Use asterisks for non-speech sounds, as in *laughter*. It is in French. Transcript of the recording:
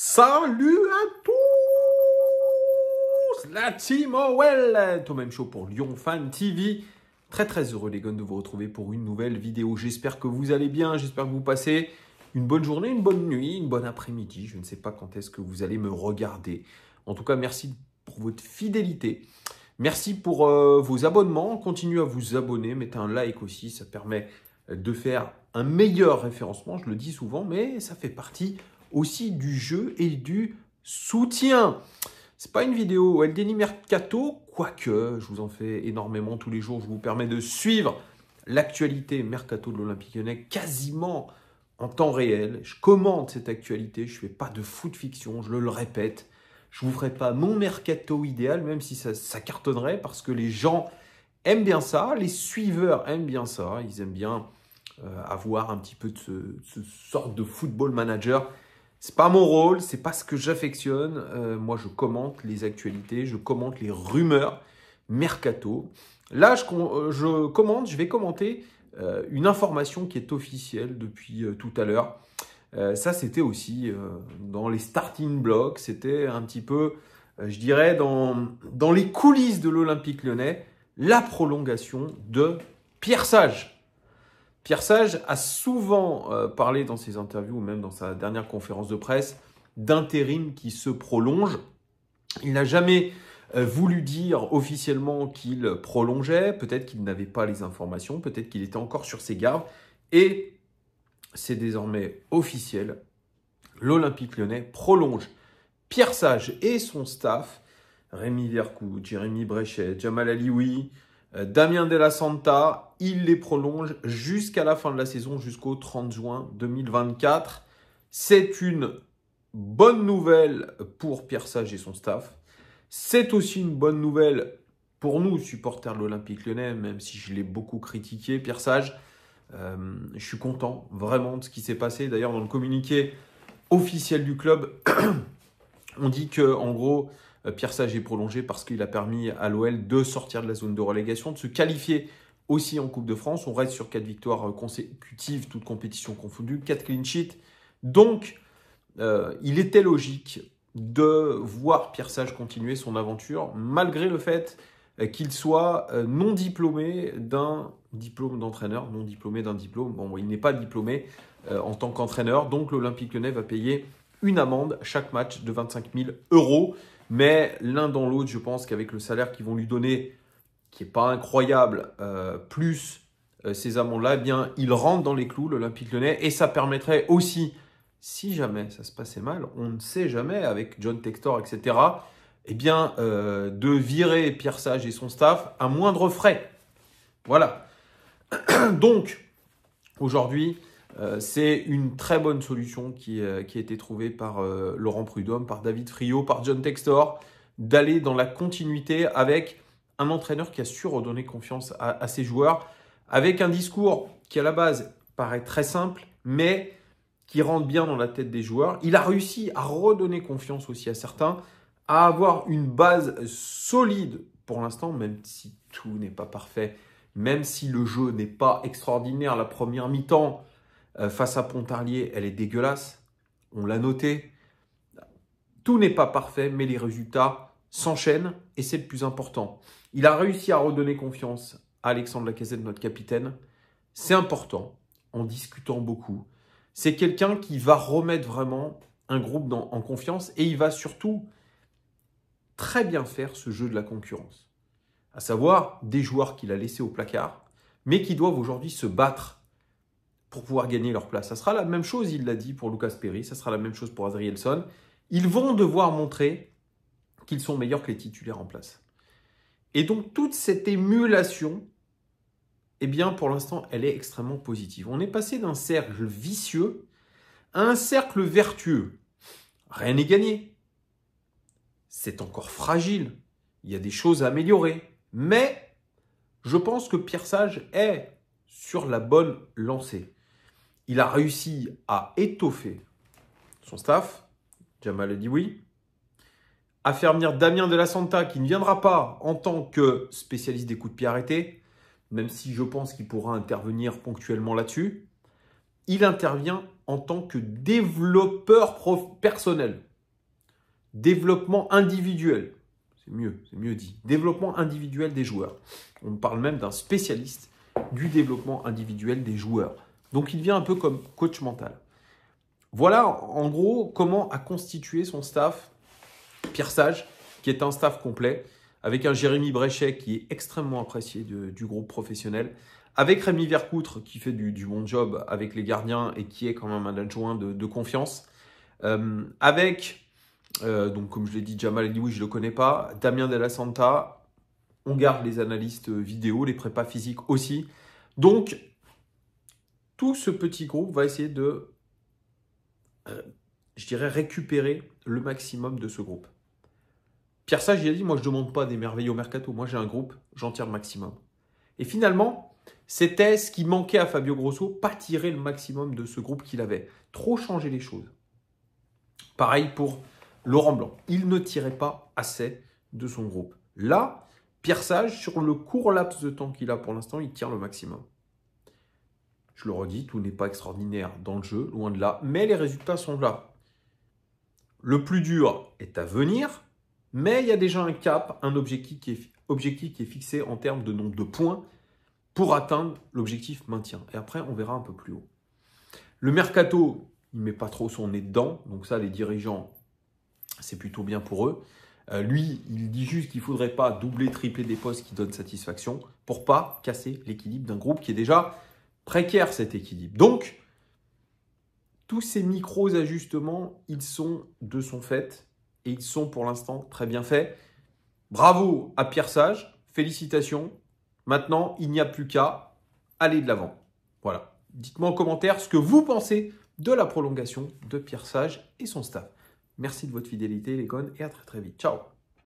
Salut à tous La team tout Tout même show pour Lyon Fan TV. Très très heureux les gars de vous retrouver pour une nouvelle vidéo. J'espère que vous allez bien, j'espère que vous passez une bonne journée, une bonne nuit, une bonne après-midi. Je ne sais pas quand est-ce que vous allez me regarder. En tout cas, merci pour votre fidélité. Merci pour euh, vos abonnements. Continuez à vous abonner, mettez un like aussi, ça permet de faire un meilleur référencement, je le dis souvent, mais ça fait partie aussi du jeu et du soutien. C'est pas une vidéo LDN Mercato, quoique je vous en fais énormément tous les jours. Je vous permets de suivre l'actualité Mercato de l'Olympique lyonnais quasiment en temps réel. Je commente cette actualité, je fais pas de foot fiction, je le, répète. Je vous ferai pas mon Mercato idéal, même si ça, ça cartonnerait, parce que les gens aiment bien ça, les suiveurs aiment bien ça, ils aiment bien euh, avoir un petit peu de ce, ce sorte de football manager c'est pas mon rôle, c'est pas ce que j'affectionne. Euh, moi, je commente les actualités, je commente les rumeurs mercato. Là, je, euh, je commente, je vais commenter euh, une information qui est officielle depuis tout à l'heure. ça, c'était aussi dans les starting blocks, c'était un petit peu, je dirais, dans, dans les coulisses de l'Olympique lyonnais, la prolongation de Pierre Sage. Pierre Sage a souvent euh, parlé dans ses interviews ou même dans sa dernière conférence de presse d'intérim qui se prolonge. Il n'a jamais euh, voulu dire officiellement qu'il prolongeait, peut-être qu'il n'avait pas les informations, peut-être qu'il était encore sur ses gardes, et c'est désormais officiel, l'Olympique lyonnais prolonge Pierre Sage et son staff, Rémi Vercou, Jérémy Brechet, Jamal Alioui, euh, Damien De La Santa, il les prolonge jusqu'à la fin de la saison, jusqu'au 30 juin 2024. C'est une bonne nouvelle pour Pierre Sage et son staff. C'est aussi une bonne nouvelle pour nous, supporters de l'Olympique lyonnais, même si je l'ai beaucoup critiqué, Pierre Sage. Euh, je suis content vraiment de ce qui s'est passé. D'ailleurs, dans le communiqué officiel du club, *clears throat* on dit que, en gros, euh, Pierre Sage est prolongé parce qu'il a permis à l'OL de sortir de la zone de relégation, de se qualifier aussi en Coupe de France. On reste sur quatre victoires euh, consécutives, toutes compétitions confondues, quatre clean sheets. Donc, euh, il était logique de voir Pierre Sage continuer son aventure, malgré le fait qu'il soit non diplômé d'un diplôme d'entraîneur, non diplômé d'un diplôme. Bon, il n'est pas diplômé en tant qu'entraîneur, donc l'Olympique lyonnais va payer une amende chaque match de 25 000 euros. Mais l'un dans l'autre, je pense qu'avec le salaire qu'ils vont lui donner, qui n'est pas incroyable, euh, plus euh, ces amendes-là, eh bien, il rentre dans les clous, l'Olympique lyonnais, et ça permettrait aussi, si jamais ça se passait mal, on ne sait jamais, avec John Tector, etc., eh bien, euh, de virer Pierre Sage et son staff à moindre frais. Voilà. *clears throat* Donc, aujourd'hui, euh, c'est une très bonne solution qui, euh, a été trouvée par euh, Laurent Prudhomme, par David Friot, par John Textor, d'aller dans la continuité avec un entraîneur qui a su redonner confiance à, ses joueurs, avec un discours qui à la base paraît très simple, mais qui rentre bien dans la tête des joueurs. Il a réussi à redonner confiance aussi à certains, à avoir une base solide pour l'instant, même si tout n'est pas parfait, même si le jeu n'est pas extraordinaire. La première mi-temps, euh, face à Pontarlier, elle est dégueulasse. On l'a noté. Tout n'est pas parfait, mais les résultats s'enchaînent et c'est le plus important. Il a réussi à redonner confiance à Alexandre Lacazette, notre capitaine. C'est important, en discutant beaucoup. C'est quelqu'un qui va remettre vraiment un groupe en confiance et il va surtout très bien faire ce jeu de la concurrence. À savoir des joueurs qu'il a laissés au placard, mais qui doivent aujourd'hui se battre pour pouvoir gagner leur place. Ça sera la même chose, il l'a dit, pour Lucas Perry, ça sera la même chose pour Adrielson. Ils vont devoir montrer qu'ils sont meilleurs que les titulaires en place. Et donc toute cette émulation, eh bien pour l'instant, elle est extrêmement positive. On est passé d'un cercle vicieux à un cercle vertueux. Rien n'est gagné. C'est encore fragile. Il y a des choses à améliorer. Mais je pense que Pierre Sage est sur la bonne lancée il a réussi à étoffer son staff. Jamal a dit oui. À venir Damien de la Santa, qui ne viendra pas en tant que spécialiste des coups de pied arrêtés, même si je pense qu'il pourra intervenir ponctuellement là-dessus. Il intervient en tant que développeur personnel. Développement individuel. C'est mieux, c'est mieux dit. Développement individuel des joueurs. On parle même d'un spécialiste du développement individuel des joueurs. Donc il vient un peu comme coach mental. Voilà en gros comment a constitué son staff Pierre Sage, qui est un staff complet, avec un Jérémy Bréchet qui est extrêmement apprécié du groupe professionnel, avec Rémi Vercoutre qui fait du, bon job avec les gardiens et qui est quand même un adjoint de, confiance, euh, avec, euh, donc comme je l'ai dit, Jamal oui je ne le connais pas, Damien Della Santa, on garde les analystes vidéo, les prépas physiques aussi. Donc tout ce petit groupe va essayer de, euh, je dirais, récupérer le maximum de ce groupe. Pierre Sage, il a dit, moi, je ne demande pas des merveilles au mercato. Moi, j'ai un groupe, j'en tire le maximum. Et finalement, c'était ce qui manquait à Fabio Grosso, pas tirer le maximum de ce groupe qu'il avait. Trop changer les choses. Pareil pour Laurent Blanc. Il ne tirait pas assez de son groupe. Là, Pierre Sage, sur le court laps de temps qu'il a pour l'instant, il tire le maximum. Je le redis, tout n'est pas extraordinaire dans le jeu, loin de là, mais les résultats sont là. Le plus dur est à venir, mais il y a déjà un cap, un objectif qui est, fixé en termes de nombre de points pour atteindre l'objectif maintien. Et après, on verra un peu plus haut. Le mercato, il ne met pas trop son nez dedans, donc ça, les dirigeants, c'est plutôt bien pour eux. Euh, lui, il dit juste qu'il ne faudrait pas doubler, tripler des postes qui donnent satisfaction pour pas casser l'équilibre d'un groupe qui est déjà précaire cet équilibre. Donc, tous ces micros ajustements, ils sont de son fait et ils sont pour l'instant très bien faits. Bravo à Pierre Sage, félicitations. Maintenant, il n'y a plus qu'à aller de l'avant. Voilà. Dites-moi en commentaire ce que vous pensez de la prolongation de Pierre Sage et son staff. Merci de votre fidélité les connes et à très très vite. Ciao